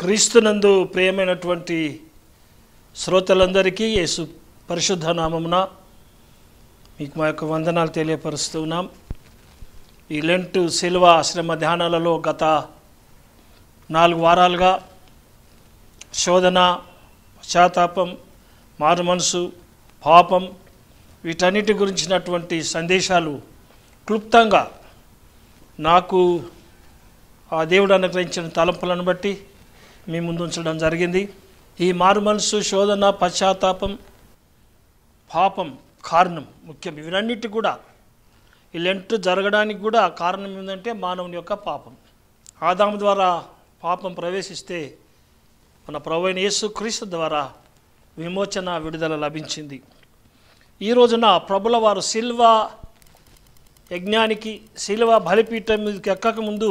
క్రీస్తునందు ప్రియమైనటువంటి శ్రోతలందరికీ యేసు పరిశుద్ధ నామమున మీకు మా యొక్క వందనాలు తెలియపరుస్తూ ఉన్నాం ఈ లెంట్ శిల్వ ఆశ్రమ ధ్యానాలలో గత నాలుగు వారాలుగా శోధన పశ్చాత్తాపం మారు మనసు పాపం వీటన్నిటి గురించినటువంటి సందేశాలు క్లుప్తంగా నాకు ఆ దేవుడు అనుగ్రహించిన తలంపులను బట్టి మీ ముందు ఉంచడం జరిగింది ఈ మారుమనసు శోధన పశ్చాత్తాపం పాపం కారణం ముఖ్యం ఇవన్నిటి కూడా ఈ జరగడానికి కూడా కారణం ఏంటంటే మానవుని యొక్క పాపం ఆదాము ద్వారా పాపం ప్రవేశిస్తే మన ప్రవైన యేసు క్రీస్తు ద్వారా విమోచన విడుదల లభించింది ఈ రోజున ప్రభుల వారు శిల్వ యజ్ఞానికి శిల్వ బలిపీఠం ఎక్కక ఎక్కకముందు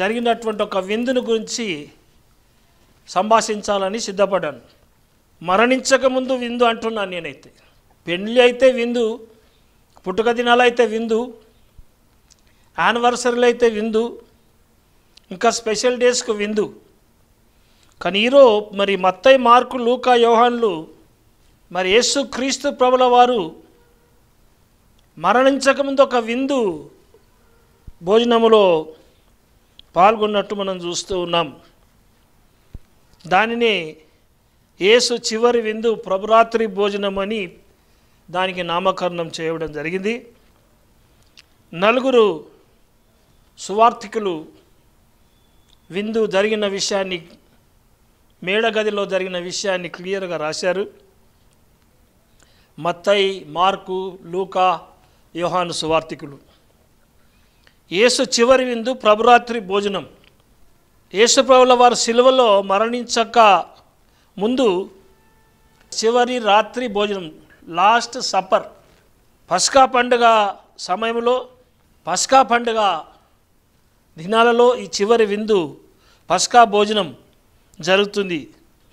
జరిగినటువంటి ఒక విందును గురించి సంభాషించాలని సిద్ధపడ్డాను మరణించకముందు విందు అంటున్నాను నేనైతే పెళ్ళి అయితే విందు పుట్టుక దినాలు అయితే విందు యానివర్సరీలు అయితే విందు ఇంకా స్పెషల్ డేస్కు విందు కానీ ఈరో మరి మత్తయ్య మార్కు లూకా యోహాన్లు మరి యేసు క్రీస్తు ప్రభుల వారు మరణించకముందు ఒక విందు భోజనములో పాల్గొన్నట్టు మనం చూస్తూ ఉన్నాం దానిని యేసు చివరి విందు ప్రభురాత్రి భోజనం అని దానికి నామకరణం చేయడం జరిగింది నలుగురు సువార్థికులు విందు జరిగిన విషయాన్ని మేడగదిలో జరిగిన విషయాన్ని క్లియర్గా రాశారు మత్తయి మార్కు లూకా యోహాను సువార్థికులు యేసు చివరి విందు ప్రభురాత్రి భోజనం యేసుప్రభుల వారు సిలువలో మరణించక ముందు చివరి రాత్రి భోజనం లాస్ట్ సప్పర్ పస్కా పండుగ సమయంలో పస్కా పండుగ దినాలలో ఈ చివరి విందు పస్కా భోజనం జరుగుతుంది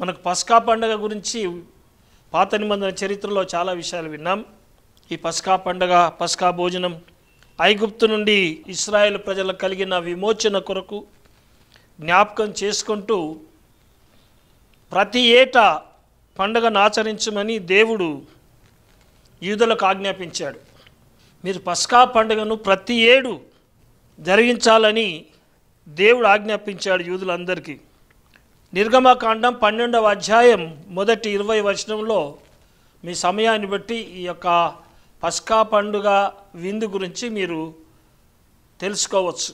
మనకు పస్కా పండుగ గురించి పాత నిబంధన చరిత్రలో చాలా విషయాలు విన్నాం ఈ పస్కా పండుగ పస్కా భోజనం ఐగుప్తు నుండి ఇస్రాయేల్ ప్రజలకు కలిగిన విమోచన కొరకు జ్ఞాపకం చేసుకుంటూ ప్రతి ఏటా పండుగను ఆచరించమని దేవుడు యూదులకు ఆజ్ఞాపించాడు మీరు పస్కా పండుగను ప్రతి ఏడు జరిగించాలని దేవుడు ఆజ్ఞాపించాడు యూదులందరికీ నిర్గమకాండం పన్నెండవ అధ్యాయం మొదటి ఇరవై వచనంలో మీ సమయాన్ని బట్టి ఈ యొక్క పస్కా పండుగ విందు గురించి మీరు తెలుసుకోవచ్చు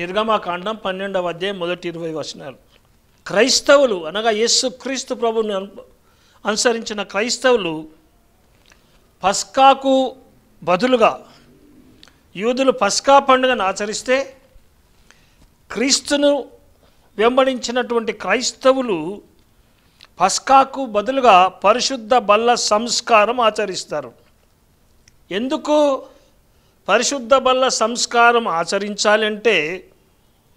నిర్గమాకాండం పన్నెండవ అధ్యాయం మొదటి ఇరవై వచనాలు క్రైస్తవులు అనగా యేసు క్రీస్తు ప్రభుని అనుసరించిన క్రైస్తవులు పస్కాకు బదులుగా యూదులు పస్కా పండుగను ఆచరిస్తే క్రీస్తును వెంబడించినటువంటి క్రైస్తవులు పస్కాకు బదులుగా పరిశుద్ధ బల్ల సంస్కారం ఆచరిస్తారు ఎందుకు పరిశుద్ధ బల్ల సంస్కారం ఆచరించాలంటే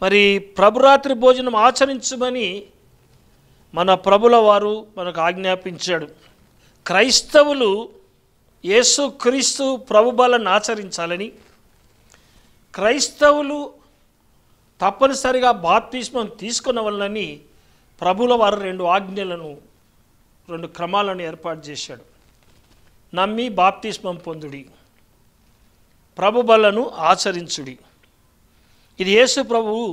మరి ప్రభురాత్రి భోజనం ఆచరించమని మన ప్రభుల వారు మనకు ఆజ్ఞాపించాడు క్రైస్తవులు యేసుక్రీస్తు ప్రభుబలను ఆచరించాలని క్రైస్తవులు తప్పనిసరిగా తీసుకున్న వలనని ప్రభుల వారు రెండు ఆజ్ఞలను రెండు క్రమాలను ఏర్పాటు చేశాడు నమ్మి బాప్తిస్మం పొందుడి ప్రభుబలను ఆచరించుడి ఇది యేసు ప్రభువు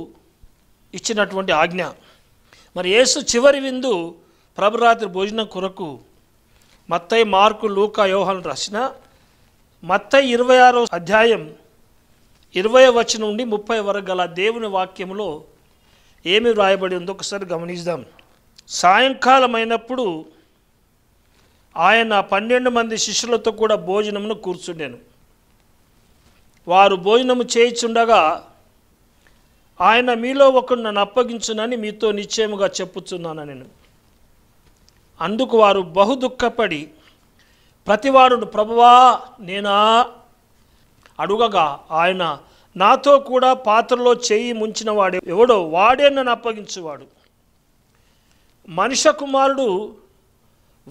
ఇచ్చినటువంటి ఆజ్ఞ మరి యేసు చివరి విందు ప్రభురాత్రి భోజనం కొరకు మత్తయ్య మార్కు లూక యోహన్ రాసిన మత్తయ్య ఇరవై ఆరో అధ్యాయం ఇరవై వచ్చి నుండి ముప్పై వరకు గల దేవుని వాక్యంలో ఏమి వ్రాయబడి ఉందో ఒకసారి గమనిద్దాం సాయంకాలమైనప్పుడు ఆయన పన్నెండు మంది శిష్యులతో కూడా భోజనమును కూర్చుండాను వారు భోజనము చేయిచుండగా ఆయన మీలో ఒకడు నన్ను అప్పగించునని మీతో నిశ్చయముగా చెప్పుచున్నాను నేను అందుకు వారు బహు దుఃఖపడి ప్రతివారుడు ప్రభువా నేనా అడుగగా ఆయన నాతో కూడా పాత్రలో చేయి ముంచిన వాడే ఎవడో వాడే నన్ను అప్పగించేవాడు మనిష కుమారుడు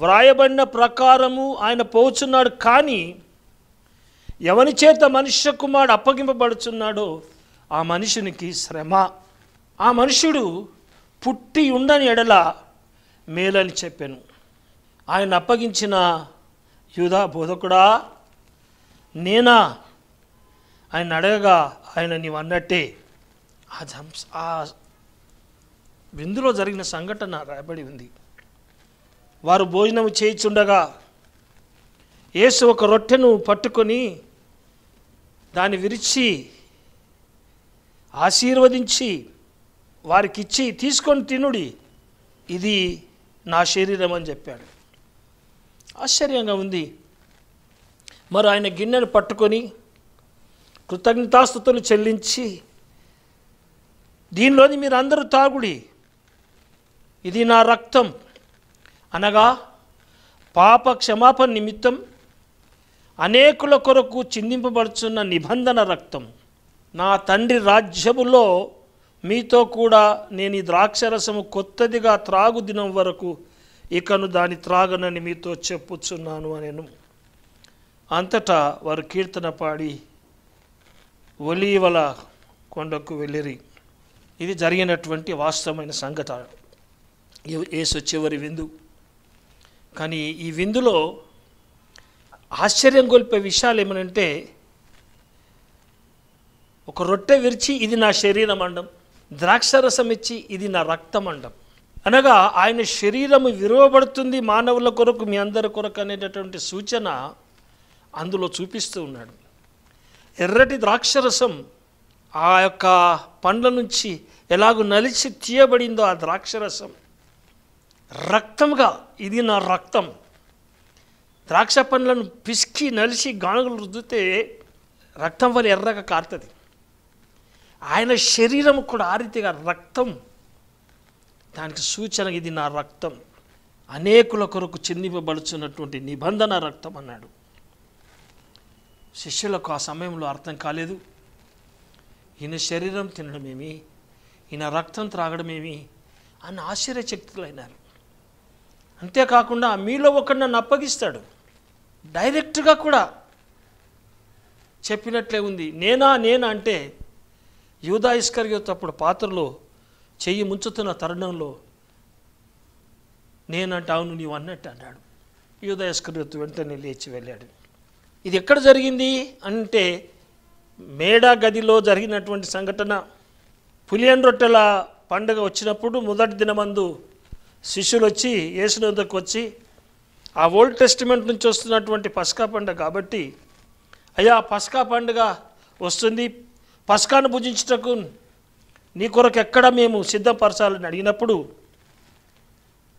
వ్రాయబడిన ప్రకారము ఆయన పోచున్నాడు కానీ ఎవని చేత మనుష్య కుమారుడు అప్పగింపబడుచున్నాడో ఆ మనిషినికి శ్రమ ఆ మనుషుడు పుట్టి ఉండని ఎడల మేలని చెప్పాను ఆయన అప్పగించిన యూదా బోధకుడా నేనా ఆయన అడగగా ఆయన నీవు అన్నట్టే ఆ ధ్వంస ఆ విందులో జరిగిన సంఘటన రాయబడి ఉంది వారు భోజనం చేయిచుండగా యేసు ఒక రొట్టెను పట్టుకొని దాన్ని విరిచి ఆశీర్వదించి వారికిచ్చి తీసుకొని తినుడి ఇది నా శరీరం అని చెప్పాడు ఆశ్చర్యంగా ఉంది మరి ఆయన గిన్నెను పట్టుకొని కృతజ్ఞతాస్థుతులు చెల్లించి దీనిలోని మీరు అందరూ తాగుడి ఇది నా రక్తం అనగా పాప క్షమాపణ నిమిత్తం అనేకుల కొరకు చిందింపబడుచున్న నిబంధన రక్తం నా తండ్రి రాజ్యములో మీతో కూడా నేను ఈ ద్రాక్షరసము కొత్తదిగా త్రాగు దినం వరకు ఇకను దాని త్రాగనని మీతో చెప్పుచున్నాను అనేను అంతటా వారు కీర్తన పాడి ఒలీవల కొండకు వెళ్ళిరి ఇది జరిగినటువంటి వాస్తవమైన సంఘటన ఏసు చివరి విందు కానీ ఈ విందులో ఆశ్చర్యం కోల్పే విషయాలు ఏమనంటే ఒక రొట్టె విరిచి ఇది నా శరీరం అండం ద్రాక్షరసం ఇచ్చి ఇది నా రక్తం అండం అనగా ఆయన శరీరము విరవబడుతుంది మానవుల కొరకు మీ అందరి కొరకు అనేటటువంటి సూచన అందులో చూపిస్తూ ఉన్నాడు ఎర్రటి ద్రాక్షరసం ఆ యొక్క పండ్ల నుంచి ఎలాగో నలిచి తీయబడిందో ఆ ద్రాక్షరసం రక్తంగా ఇది నా రక్తం ద్రాక్ష పండ్లను పిసికి నలిసి గానుగలు రుద్దితే రక్తం వల్ల ఎర్రగా కారుతుంది ఆయన శరీరం కూడా ఆ రీతిగా రక్తం దానికి సూచన ఇది నా రక్తం అనేకుల కొరకు చిందింపబడుచున్నటువంటి నిబంధన రక్తం అన్నాడు శిష్యులకు ఆ సమయంలో అర్థం కాలేదు ఈయన శరీరం తినడమేమి ఈయన రక్తం త్రాగడమేమి అని ఆశ్చర్యశక్తులు అయినారు అంతేకాకుండా మీలో ఒకరిని నన్ను అప్పగిస్తాడు డైరెక్ట్గా కూడా చెప్పినట్లే ఉంది నేనా నేనా అంటే యూదా యొక్క అప్పుడు పాత్రలో చెయ్యి ముంచుతున్న తరుణంలో నేనంటే అవును నీవు అన్నట్టు అన్నాడు యూదా యొక్క వెంటనే లేచి వెళ్ళాడు ఇది ఎక్కడ జరిగింది అంటే మేడ గదిలో జరిగినటువంటి సంఘటన పులియన్ రొట్టెల పండుగ వచ్చినప్పుడు మొదటి దినమందు శిష్యులు వచ్చి యేసునందకు వచ్చి ఆ ఓల్డ్ టెస్టిమెంట్ నుంచి వస్తున్నటువంటి పసకా పండుగ కాబట్టి అయ్యా పసకా పండుగ వస్తుంది పసకాను భుజించటకు నీ కొరకు ఎక్కడ మేము సిద్ధపరచాలని అడిగినప్పుడు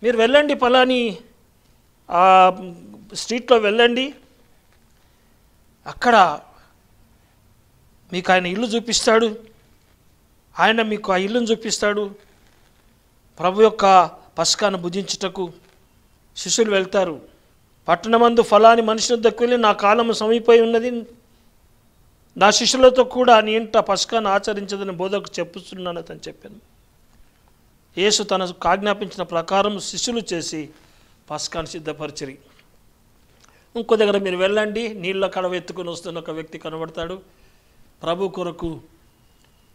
మీరు వెళ్ళండి పలాని ఆ స్ట్రీట్లో వెళ్ళండి అక్కడ మీకు ఆయన ఇల్లు చూపిస్తాడు ఆయన మీకు ఆ ఇల్లును చూపిస్తాడు ప్రభు యొక్క పసకాను భుజించుటకు శిష్యులు వెళ్తారు పట్టణమందు ఫలాని మనిషి వద్దకు వెళ్ళి నా కాలము సమీపై ఉన్నది నా శిష్యులతో కూడా నీ ఇంట పసుకాన్ని ఆచరించదని బోధకు చెప్పుతున్నాను అతను చెప్పాను యేసు తన ఆజ్ఞాపించిన ప్రకారం శిష్యులు చేసి పసుకాన్ని సిద్ధపరిచిరి ఇంకో దగ్గర మీరు వెళ్ళండి నీళ్ళ కడవ ఎత్తుకుని వస్తున్న ఒక వ్యక్తి కనబడతాడు ప్రభు కొరకు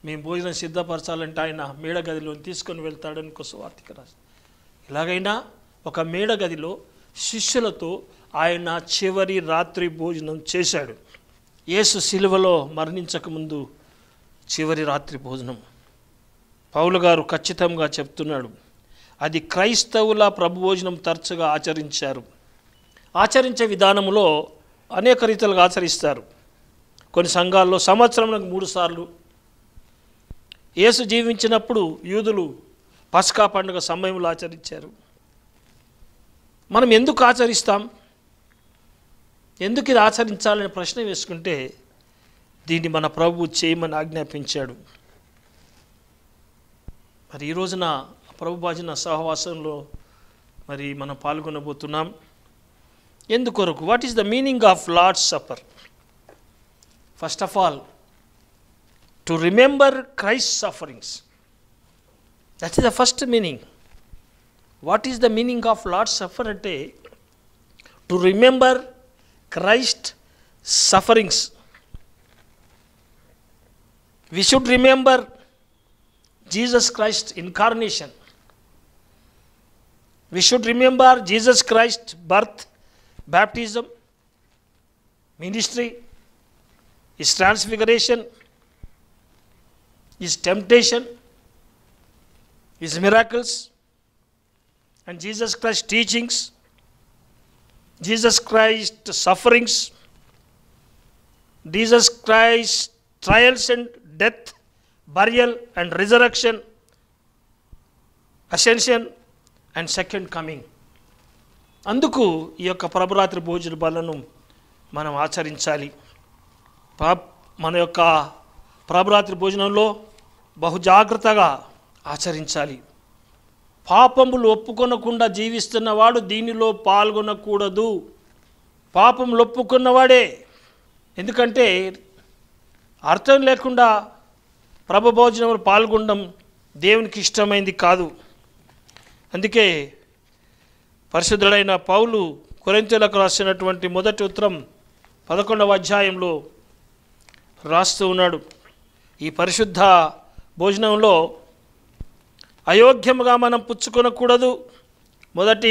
మేము భోజనం సిద్ధపరచాలంటే ఆయన మేడగదిలో తీసుకొని వెళ్తాడని కోసం స్వార్థిక రాశారు ఎలాగైనా ఒక మేడగదిలో శిష్యులతో ఆయన చివరి రాత్రి భోజనం చేశాడు యేసు శిలువలో మరణించకముందు చివరి రాత్రి భోజనం పౌలు గారు ఖచ్చితంగా చెప్తున్నాడు అది క్రైస్తవుల ప్రభుభోజనం తరచుగా ఆచరించారు ఆచరించే విధానంలో అనేక రీతిలుగా ఆచరిస్తారు కొన్ని సంఘాల్లో సంవత్సరంలో మూడు సార్లు యేసు జీవించినప్పుడు యూదులు పస్కా పండుగ సమయంలో ఆచరించారు మనం ఎందుకు ఆచరిస్తాం ఎందుకు ఇది ఆచరించాలనే ప్రశ్న వేసుకుంటే దీన్ని మన ప్రభువు చేయమని ఆజ్ఞాపించాడు మరి ఈ రోజున ప్రభు భాజన సహవాసంలో మరి మనం పాల్గొనబోతున్నాం ఎందుకొరకు what is the meaning of Lord's supper first of all to remember Christ sufferings that is the first meaning What is the meaning of Lord's Supper Day? To remember Christ's sufferings. We should remember Jesus Christ's incarnation. We should remember Jesus Christ's birth, baptism, ministry, His transfiguration, His temptation, His miracles, and Jesus Christ's teachings, Jesus Christ's sufferings, Jesus Christ's trials and death, burial and resurrection, ascension and second coming అందుకు ఈ యొక్క ప్రభురాత్రి భోజన బలను మనం ఆచరించాలి మన యొక్క ప్రభురాత్రి భోజనంలో బహుజాగ్రత్తగా ఆచరించాలి పాపములు ఒప్పుకొనకుండా జీవిస్తున్నవాడు దీనిలో పాల్గొనకూడదు పాపములు ఒప్పుకున్నవాడే ఎందుకంటే అర్థం లేకుండా ప్రభభోజనంలో పాల్గొనడం దేవునికి ఇష్టమైంది కాదు అందుకే పరిశుద్ధుడైన పౌలు కొరింతలకు రాసినటువంటి మొదటి ఉత్తరం పదకొండవ అధ్యాయంలో రాస్తూ ఉన్నాడు ఈ పరిశుద్ధ భోజనంలో అయోగ్యముగా మనం పుచ్చుకొనకూడదు మొదటి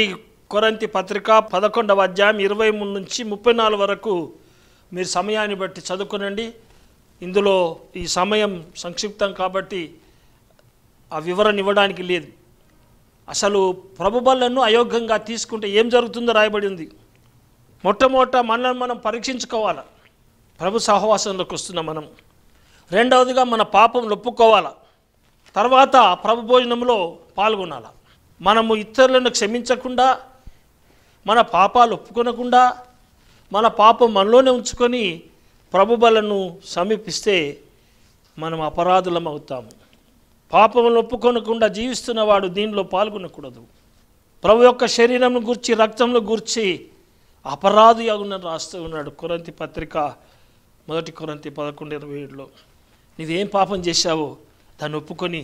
కొరంతి పత్రిక పదకొండవ అధ్యాయం ఇరవై మూడు నుంచి ముప్పై నాలుగు వరకు మీరు సమయాన్ని బట్టి చదువుకునండి ఇందులో ఈ సమయం సంక్షిప్తం కాబట్టి ఆ వివరణ ఇవ్వడానికి లేదు అసలు ప్రభుబలను అయోగ్యంగా తీసుకుంటే ఏం జరుగుతుందో రాయబడి ఉంది మొట్టమొదట మనల్ని మనం పరీక్షించుకోవాలి ప్రభు సహవాసంలోకి వస్తున్నాం మనం రెండవదిగా మన పాపం ఒప్పుకోవాలా తర్వాత ప్రభు భోజనంలో పాల్గొనాల మనము ఇతరులను క్షమించకుండా మన పాపాలు ఒప్పుకొనకుండా మన పాపం మనలోనే ఉంచుకొని ప్రభుబలను సమీపిస్తే మనం అపరాధులం అవుతాము పాపములు ఒప్పుకొనకుండా జీవిస్తున్నవాడు దీనిలో పాల్గొనకూడదు ప్రభు యొక్క శరీరంను గుర్చి రక్తంలో గుర్చి అపరాధి అవున రాస్తూ ఉన్నాడు కొరంతి పత్రిక మొదటి కొరంతి పదకొండు ఇరవై ఏడులో నీవేం పాపం చేశావో తను ఒప్పుకొని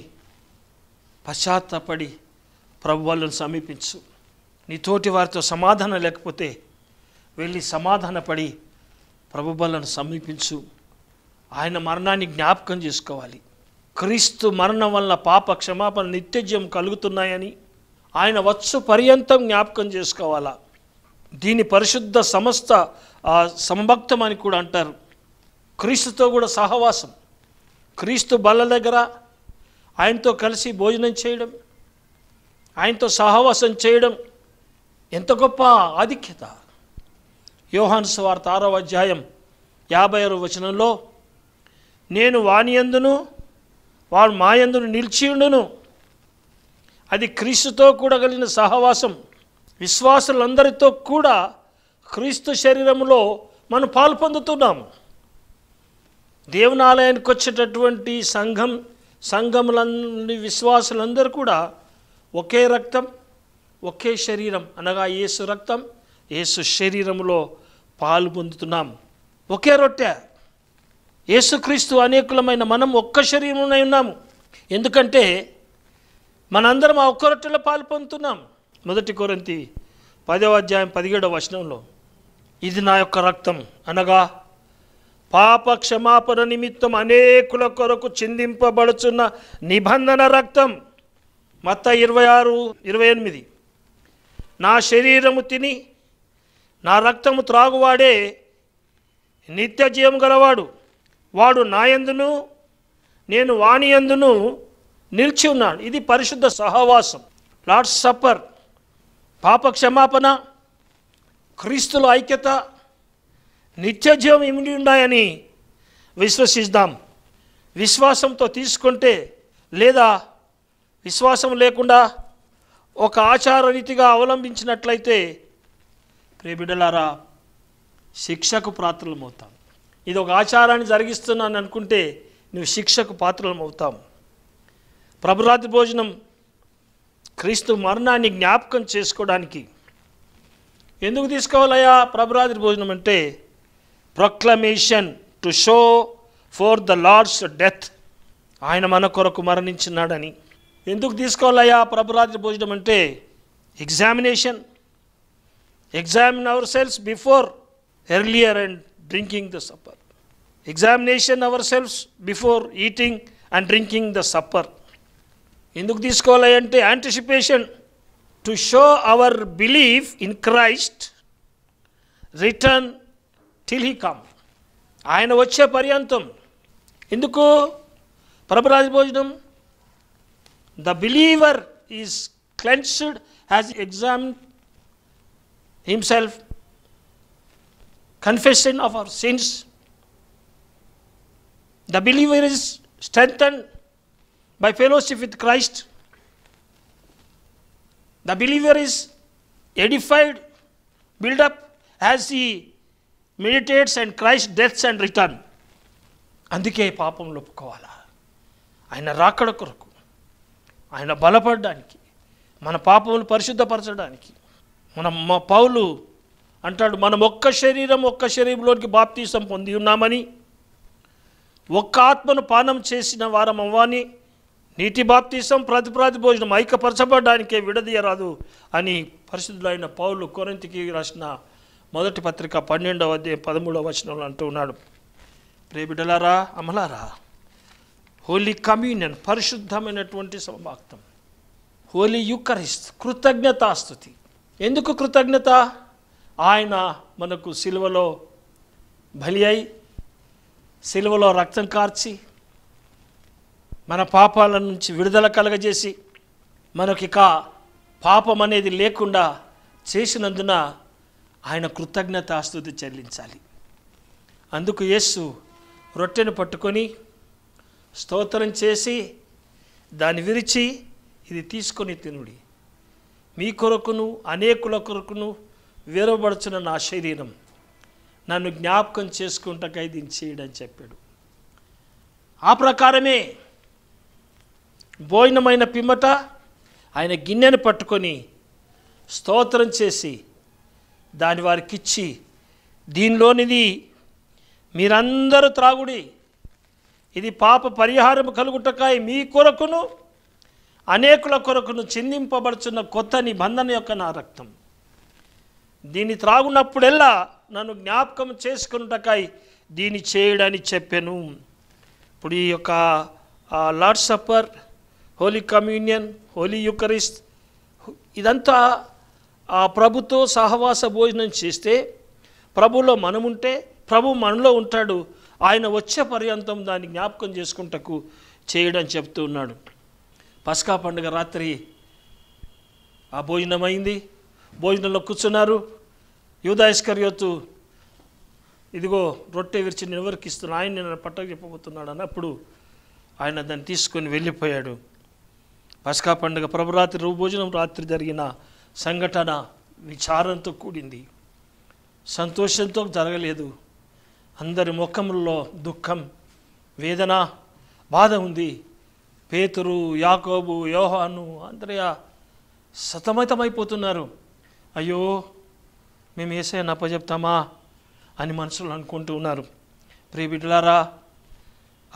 పశ్చాత్తపడి ప్రభు వాళ్ళను సమీపించు నీ తోటి వారితో సమాధానం లేకపోతే వెళ్ళి సమాధానపడి ప్రభుబలను సమీపించు ఆయన మరణాన్ని జ్ఞాపకం చేసుకోవాలి క్రీస్తు మరణం వల్ల పాప క్షమాపణ నిత్యజ్యం కలుగుతున్నాయని ఆయన వచ్చు పర్యంతం జ్ఞాపకం చేసుకోవాలా దీని పరిశుద్ధ సమస్త సంభక్తం అని కూడా అంటారు క్రీస్తుతో కూడా సహవాసం క్రీస్తు బల్ల దగ్గర ఆయనతో కలిసి భోజనం చేయడం ఆయనతో సహవాసం చేయడం ఎంత గొప్ప ఆధిక్యత యోహాన్స్ వార్త ఆరవ అధ్యాయం యాభై ఆరు వచనంలో నేను వాని ఎందును వాడు మా ఎందును ఉండును అది క్రీస్తుతో కూడా కలిగిన సహవాసం విశ్వాసులందరితో కూడా క్రీస్తు శరీరంలో మనం పాల్పొందుతున్నాము దేవునాలయానికి వచ్చేటటువంటి సంఘం సంఘములన్నీ విశ్వాసులందరూ కూడా ఒకే రక్తం ఒకే శరీరం అనగా ఏసు రక్తం ఏసు శరీరంలో పాలు పొందుతున్నాం ఒకే రొట్టె క్రీస్తు అనేకులమైన మనం ఒక్క శరీరంలోనే ఉన్నాము ఎందుకంటే మనందరం ఆ ఒక్క రొట్టెలో పాలు పొందుతున్నాం మొదటి కొరంతి పదవ అధ్యాయం పదిహేడవ వచనంలో ఇది నా యొక్క రక్తం అనగా పాప క్షమాపణ నిమిత్తం అనేకుల కొరకు చిందింపబడుచున్న నిబంధన రక్తం మత్త ఇరవై ఆరు ఇరవై ఎనిమిది నా శరీరము తిని నా రక్తము త్రాగువాడే నిత్య జీవం గలవాడు వాడు నాయందును నేను వాణి ఎందును నిలిచి ఉన్నాను ఇది పరిశుద్ధ సహవాసం లార్డ్ సప్పర్ పాప క్షమాపణ క్రీస్తుల ఐక్యత నిత్యజీవం ఇమిడి ఉన్నాయని విశ్వసిద్దాం విశ్వాసంతో తీసుకుంటే లేదా విశ్వాసం లేకుండా ఒక ఆచార రీతిగా అవలంబించినట్లయితే ప్రేబిడలారా శిక్షకు పాత్రలమవుతాం ఇది ఒక ఆచారాన్ని జరిగిస్తున్నాను అనుకుంటే నువ్వు శిక్షకు పాత్రలమవుతాం ప్రభురాతి భోజనం క్రీస్తు మరణాన్ని జ్ఞాపకం చేసుకోవడానికి ఎందుకు తీసుకోవాలయ్యా ప్రభురాత్రి భోజనం అంటే proclamation to show for the Lord's death ఆయన మన కొరకు మరణించినాడని ఎందుకు తీసుకోవాలయ్యా ప్రభురాత్రి భోజనం అంటే examination examine ourselves before earlier and drinking the supper examination ourselves before eating and drinking the supper ఎందుకు తీసుకోవాలి అంటే anticipation to show our belief in Christ return till he come. Ayana vachya pariyantam. Induku Prabhuraj Bhojanam. The believer is cleansed, has examined himself, confession of our sins. The believer is strengthened by fellowship with Christ. The believer is edified, built up as he meditates and Christ deaths and return అందుకే పాపం ఒప్పుకోవాలా ఆయన రాకడ కొరకు ఆయన బలపడడానికి మన పాపములు పరిశుద్ధపరచడానికి మన పౌలు అంటాడు మనం ఒక్క శరీరం ఒక్క శరీరంలోనికి బాప్తీసం పొంది ఉన్నామని ఒక్క ఆత్మను పానం చేసిన వారం అవ్వని నీటి బాప్తీసం ప్రతిప్రాతి భోజనం ఐక్యపరచబడడానికే విడదీయరాదు అని పరిశుద్ధులైన పౌలు కొరంతికి రాసిన మొదటి పత్రిక పన్నెండవ అధ్యాయం పదమూడవ వచనంలో అంటూ ఉన్నాడు ప్రేమిడలారా అమలారా హోలీ కమ్యూనియన్ పరిశుద్ధమైనటువంటి సమభాక్తం హోలీ యుకరిస్త్ స్థుతి ఎందుకు కృతజ్ఞత ఆయన మనకు సిలువలో బలి అయి సిలువలో రక్తం కార్చి మన పాపాల నుంచి విడుదల కలగజేసి మనకిక పాపం అనేది లేకుండా చేసినందున ఆయన ఆస్తుతి చెల్లించాలి అందుకు యేసు రొట్టెను పట్టుకొని స్తోత్రం చేసి దాన్ని విరిచి ఇది తీసుకొని తినుడి మీ కొరకును అనేకుల కొరకును వేరబడుచున్న నా శరీరం నన్ను జ్ఞాపకం చేసుకుంటకై దీన్ని చేయడని చెప్పాడు ఆ ప్రకారమే భోజనమైన పిమ్మట ఆయన గిన్నెను పట్టుకొని స్తోత్రం చేసి దాని వారికి ఇచ్చి దీనిలోనిది మీరందరూ త్రాగుడి ఇది పాప పరిహారం కలుగుటకాయ మీ కొరకును అనేకుల కొరకును చిందింపబడుచున్న కొత్త నిబంధన యొక్క నా రక్తం దీన్ని త్రాగునప్పుడెల్లా నన్ను జ్ఞాపకం చేసుకున్నటకాయ దీన్ని చేయడని చెప్పాను ఇప్పుడు ఈ యొక్క Lord supper Holy Communion Holy Eucharist ఇదంతా ఆ ప్రభుతో సహవాస భోజనం చేస్తే ప్రభులో మనముంటే ప్రభు మనలో ఉంటాడు ఆయన వచ్చే పర్యంతం దాన్ని జ్ఞాపకం చేసుకుంటకు చేయడం చెప్తూ ఉన్నాడు పస్కా పండుగ రాత్రి ఆ భోజనం అయింది భోజనంలో కూర్చున్నారు యూదాయిష్కర్యోతు ఇదిగో రొట్టె విరిచి నేను ఆయన నేను పట్టకు చెప్పబోతున్నాడు అన్నప్పుడు ఆయన దాన్ని తీసుకొని వెళ్ళిపోయాడు పస్కా పండుగ ప్రభురాత్రి భోజనం రాత్రి జరిగిన సంఘటన విచారంతో కూడింది సంతోషంతో జరగలేదు అందరి ముఖంలో దుఃఖం వేదన బాధ ఉంది పేతురు యాకోబు యోహాను అంతరయ సతమతమైపోతున్నారు అయ్యో మేము ఏసే నప్పజెప్తామా అని మనుషులు అనుకుంటూ ఉన్నారు ప్రియ బిడ్డలారా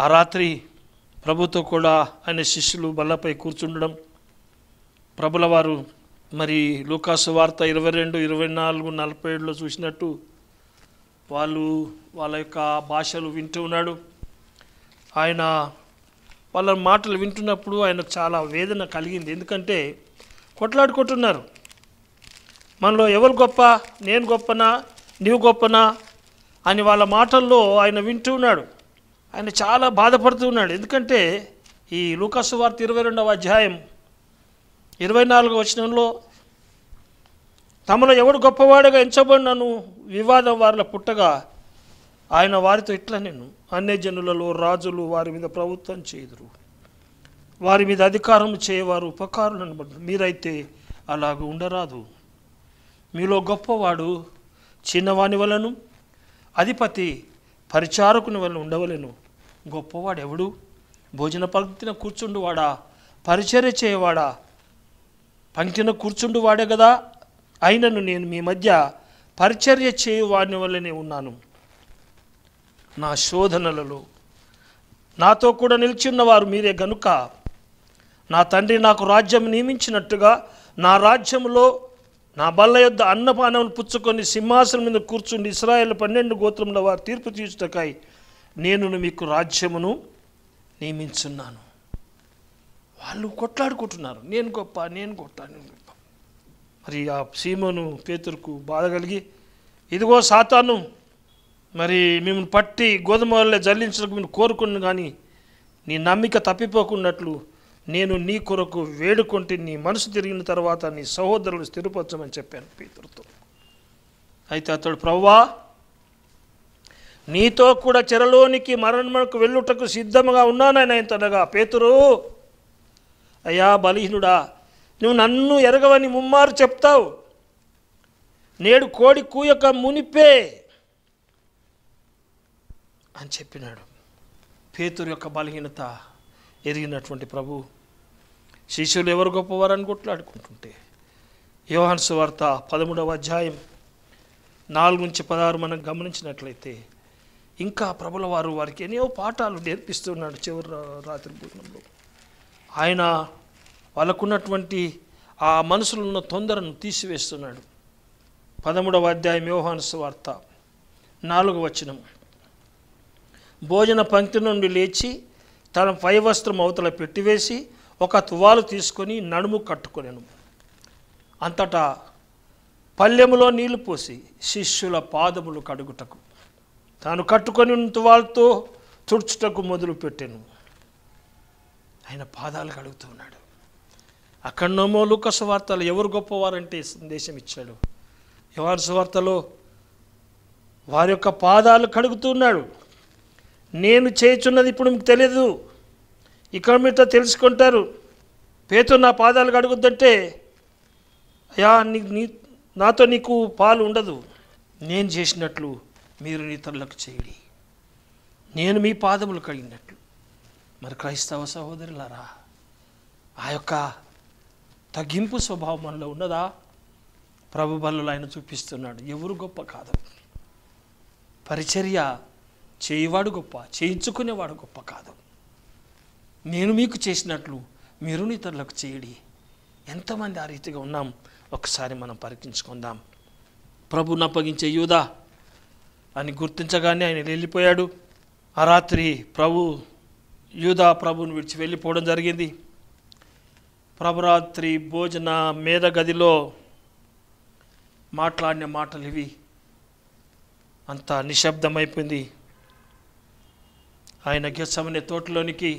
ఆ రాత్రి ప్రభుతో కూడా ఆయన శిష్యులు బల్లపై కూర్చుండడం ప్రభుల వారు మరి లూకాసు వార్త ఇరవై రెండు ఇరవై నాలుగు నలభై ఏడులో చూసినట్టు వాళ్ళు వాళ్ళ యొక్క భాషలు వింటూ ఉన్నాడు ఆయన వాళ్ళ మాటలు వింటున్నప్పుడు ఆయనకు చాలా వేదన కలిగింది ఎందుకంటే కొట్లాడుకుంటున్నారు మనలో ఎవరు గొప్ప నేను గొప్పనా నీవు గొప్పనా అని వాళ్ళ మాటల్లో ఆయన వింటూ ఉన్నాడు ఆయన చాలా బాధపడుతూ ఉన్నాడు ఎందుకంటే ఈ లూకాసు వార్త ఇరవై రెండవ అధ్యాయం ఇరవై నాలుగు వచనంలో తమను ఎవడు గొప్పవాడుగా ఎంచబడినను వివాదం వారిలో పుట్టగా ఆయన వారితో ఇట్లా నేను అన్ని జనులలో రాజులు వారి మీద ప్రభుత్వం చేయుదురు వారి మీద అధికారం చేయవారు ఉపకారులు అనబడ్డారు మీరైతే అలాగ ఉండరాదు మీలో గొప్పవాడు చిన్నవాని వలను అధిపతి పరిచారకుని వలన ఉండవలను గొప్పవాడు ఎవడు భోజన పద్ధతిన కూర్చుండువాడా పరిచర్య చేయవాడా పంక్తిన వాడే కదా అయినను నేను మీ మధ్య పరిచర్య చేయువాడిని వల్లనే ఉన్నాను నా శోధనలలో నాతో కూడా నిలిచిన్నవారు మీరే గనుక నా తండ్రి నాకు రాజ్యం నియమించినట్టుగా నా రాజ్యంలో నా బల్ల యొద్ అన్నపానములు పుచ్చుకొని సింహాసనం మీద కూర్చుండి ఇస్రాయల్ పన్నెండు గోత్రముల వారు తీర్పు తీర్చుటకాయి నేను మీకు రాజ్యమును నియమించున్నాను వాళ్ళు కొట్లాడుకుంటున్నారు నేను గొప్ప నేను గొప్ప నేను గొప్ప మరి ఆ సీమను పేతురుకు బాధ కలిగి ఇదిగో సాతాను మరి మిమ్మల్ని పట్టి గోధుమ వల్లే జల్లించడానికి మేము కోరుకున్నాను కానీ నీ నమ్మిక తప్పిపోకున్నట్లు నేను నీ కొరకు వేడుకుంటే నీ మనసు తిరిగిన తర్వాత నీ సహోదరులు స్థిరపరచమని చెప్పాను పేతురుతో అయితే అతడు ప్రవ్వా నీతో కూడా చెరలోనికి మరణమునకు వెళ్ళుటకు సిద్ధముగా ఉన్నానని తనగా పేతురు అయా బలహీనుడా నువ్వు నన్ను ఎరగవని ముమ్మారు చెప్తావు నేడు కోడి కూయక మునిపే అని చెప్పినాడు పేతురు యొక్క బలహీనత ఎరిగినటువంటి ప్రభు శిష్యులు ఎవరు గొప్పవారని కొట్లాడుకుంటుంటే యోహన్స్ వార్త పదమూడవ అధ్యాయం నాలుగు నుంచి పదహారు మనం గమనించినట్లయితే ఇంకా ప్రభుల వారు వారికి ఎన్నో పాఠాలు నేర్పిస్తున్నాడు చివరి రాత్రి భోజనంలో ఆయన వాళ్ళకున్నటువంటి ఆ మనసులో ఉన్న తొందరను తీసివేస్తున్నాడు పదమూడవ అధ్యాయం యోహానస్ వార్త నాలుగు వచనం భోజన పంక్తి నుండి లేచి తన పై వస్త్రం అవతల పెట్టివేసి ఒక తువాలు తీసుకొని నడుము కట్టుకొనెను అంతటా పల్లెములో నీళ్లు పోసి శిష్యుల పాదములు కడుగుటకు తాను కట్టుకొని తువాలతో తుడుచుటకు మొదలు పెట్టాను ఆయన పాదాలు కడుగుతూ ఉన్నాడు అక్కడనోమో లూకసు వార్తలు ఎవరు గొప్పవారంటే సందేశం ఇచ్చాడు ఎవరి వార్తలో వారి యొక్క పాదాలు కడుగుతూ ఉన్నాడు నేను చేయుచున్నది ఇప్పుడు మీకు తెలియదు ఇక్కడ మీతో తెలుసుకుంటారు పేతు నా పాదాలు కడుగుద్దంటే అయా నీ నాతో నీకు పాలు ఉండదు నేను చేసినట్లు మీరు ఇతరులకు చేయండి నేను మీ పాదములు కడిగినట్లు మరి క్రైస్తవ సహోదరులరా ఆ యొక్క తగ్గింపు స్వభావం మనలో ఉన్నదా ప్రభు బలు ఆయన చూపిస్తున్నాడు ఎవరు గొప్ప కాదు పరిచర్య చేయవాడు గొప్ప చేయించుకునేవాడు గొప్ప కాదు నేను మీకు చేసినట్లు మీరు ఇతరులకు చేయడి ఎంతమంది ఆ రీతిగా ఉన్నాం ఒకసారి మనం పరికించుకుందాం ప్రభుని అప్పగించే యూదా అని గుర్తించగానే ఆయన వెళ్ళిపోయాడు ఆ రాత్రి ప్రభు యూదా ప్రభుని విడిచి వెళ్ళిపోవడం జరిగింది ప్రభరాత్రి భోజన మేధ గదిలో మాట్లాడిన మాటలు ఇవి అంత నిశ్శబ్దమైపోయింది ఆయన గెచ్చమనే తోటలోనికి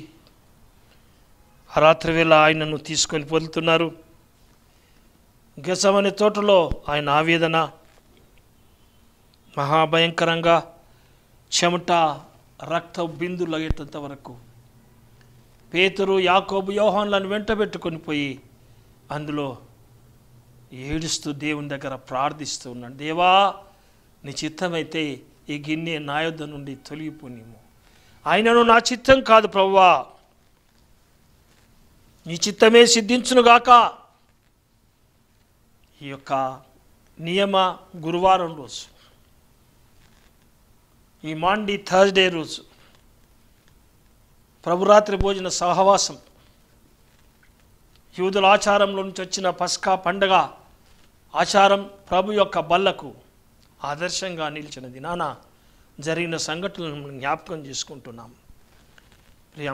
రాత్రి వేళ ఆయనను తీసుకొని పొందుతున్నారు గెసమనే తోటలో ఆయన ఆవేదన మహాభయంకరంగా చెమట రక్త బిందు లగేటంత వరకు పేతురు యాకోబు యోహాన్లను వెంటబెట్టుకొని పోయి అందులో ఏడుస్తూ దేవుని దగ్గర ప్రార్థిస్తూ ఉన్నాడు దేవా నీ చిత్తమైతే ఈ గిన్నె నా యొద్ద నుండి తొలగిపోనిము ఆయనను నా చిత్తం కాదు ప్రవ్వా నీ చిత్తమే సిద్ధించునుగాక ఈ యొక్క నియమ గురువారం రోజు ఈ మాండీ థర్స్డే రోజు ప్రభురాత్రి భోజన సహవాసం యూదుల ఆచారంలో నుంచి వచ్చిన పస్కా పండగ ఆచారం ప్రభు యొక్క బల్లకు ఆదర్శంగా నిలిచిన దినాన జరిగిన సంఘటనలను జ్ఞాపకం చేసుకుంటున్నాం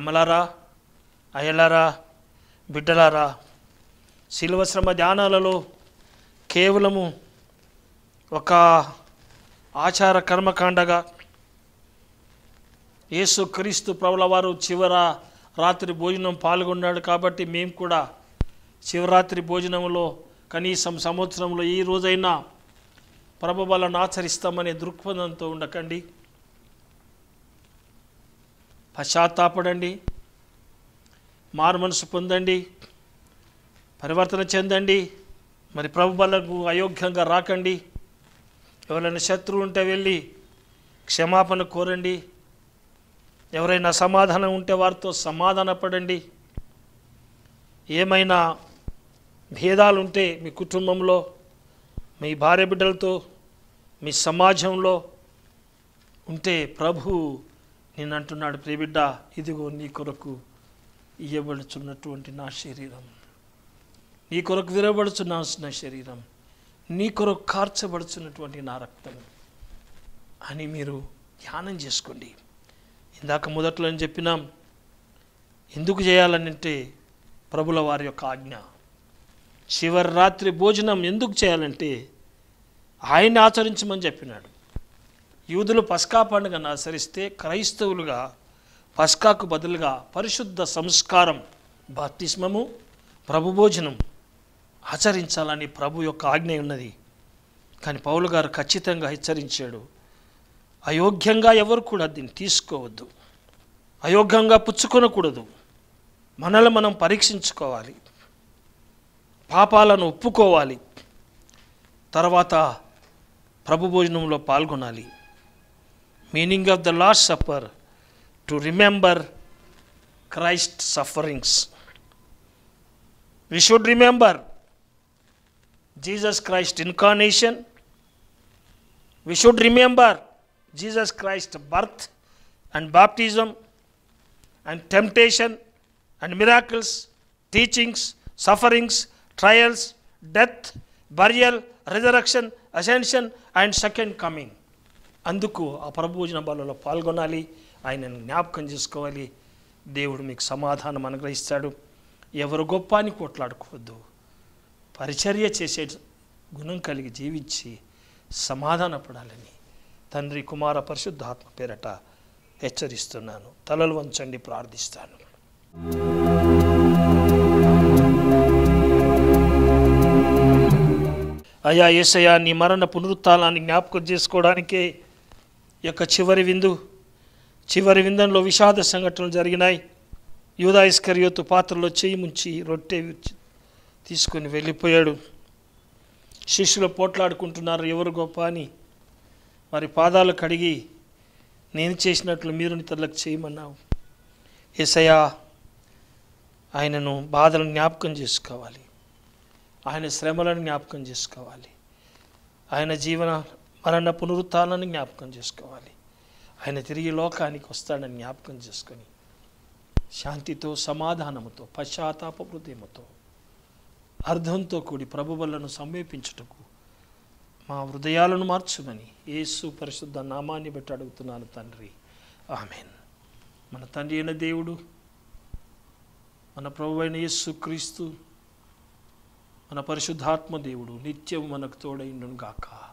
అమలారా అయలారా బిడ్డలారా శిల్వశ్రమ ధ్యానాలలో కేవలము ఒక ఆచార కర్మకాండగా యేసుక్రీస్తు ప్రభుల వారు చివర రాత్రి భోజనం పాల్గొన్నాడు కాబట్టి మేము కూడా శివరాత్రి భోజనంలో కనీసం సంవత్సరంలో ఈ రోజైనా ప్రభబలను ఆచరిస్తామనే దృక్పథంతో ఉండకండి పశ్చాత్తాపడండి మారుమనసు పొందండి పరివర్తన చెందండి మరి ప్రభుబలకు అయోగ్యంగా రాకండి ఎవరైనా శత్రువు ఉంటే వెళ్ళి క్షమాపణ కోరండి ఎవరైనా సమాధానం ఉంటే వారితో సమాధానపడండి ఏమైనా భేదాలుంటే మీ కుటుంబంలో మీ భార్య బిడ్డలతో మీ సమాజంలో ఉంటే ప్రభు నేను అంటున్నాడు ప్రియబిడ్డ ఇదిగో నీ కొరకు ఇవ్వబడుచున్నటువంటి నా శరీరం నీ కొరకు విరబడుచున్న శరీరం నీ కొరకు కార్చబడుచున్నటువంటి నా రక్తం అని మీరు ధ్యానం చేసుకోండి ఇందాక మొదట్లో చెప్పినాం ఎందుకు చేయాలనంటే ప్రభుల వారి యొక్క ఆజ్ఞ చివరి రాత్రి భోజనం ఎందుకు చేయాలంటే ఆయన ఆచరించమని చెప్పినాడు యూదులు పస్కా పండుగను ఆచరిస్తే క్రైస్తవులుగా పస్కాకు బదులుగా పరిశుద్ధ సంస్కారం బాప్తిస్మము ప్రభు భోజనం ఆచరించాలని ప్రభు యొక్క ఆజ్ఞ ఉన్నది కానీ పౌలు గారు ఖచ్చితంగా హెచ్చరించాడు అయోగ్యంగా ఎవరు కూడా దీన్ని తీసుకోవద్దు అయోగ్యంగా పుచ్చుకొనకూడదు మనల్ని మనం పరీక్షించుకోవాలి పాపాలను ఒప్పుకోవాలి తర్వాత ప్రభు భోజనంలో పాల్గొనాలి meaning of the last supper to remember Christ sufferings we should remember Jesus Christ incarnation we should remember Jesus Christ's birth and baptism and temptation and miracles, teachings, sufferings, trials, death, burial, resurrection, ascension and second coming. అందుకు ఆ ప్రభుజన బలలో పాల్గొనాలి ఆయనను జ్ఞాపకం చేసుకోవాలి దేవుడు మీకు సమాధానం అనుగ్రహిస్తాడు ఎవరు గొప్ప అని కొట్లాడుకోవద్దు పరిచర్య చేసే గుణం కలిగి జీవించి సమాధానపడాలని తండ్రి కుమార పరిశుద్ధాత్మ పేరట హెచ్చరిస్తున్నాను తలలు వంచండి ప్రార్థిస్తాను అయా ఏసయా నీ మరణ పునరుత్నాన్ని జ్ఞాపకం చేసుకోవడానికే యొక్క చివరి విందు చివరి విందంలో విషాద సంఘటనలు జరిగినాయి యూదాయిస్కర్యోతు పాత్రలో చేయి ముంచి రొట్టె తీసుకొని వెళ్ళిపోయాడు శిష్యులు పోట్లాడుకుంటున్నారు ఎవరు గొప్ప అని వారి పాదాలు కడిగి నేను చేసినట్లు మీరు నితరులకు చేయమన్నావు ఎసయా ఆయనను బాధలను జ్ఞాపకం చేసుకోవాలి ఆయన శ్రమలను జ్ఞాపకం చేసుకోవాలి ఆయన జీవన మరణ పునరుత్నాన్ని జ్ఞాపకం చేసుకోవాలి ఆయన తిరిగి లోకానికి వస్తాడని జ్ఞాపకం చేసుకొని శాంతితో సమాధానముతో పశ్చాత్తాప హృదయముతో అర్థంతో కూడి ప్రభువులను సమీపించుటకు మా హృదయాలను మార్చుమని యేసు పరిశుద్ధ నామాన్ని బట్టి అడుగుతున్నాను తండ్రి ఆమెన్ మన తండ్రి అయిన దేవుడు మన ప్రభు అయిన యేసు క్రీస్తు మన పరిశుద్ధాత్మ దేవుడు నిత్యం మనకు తోడైండును గాక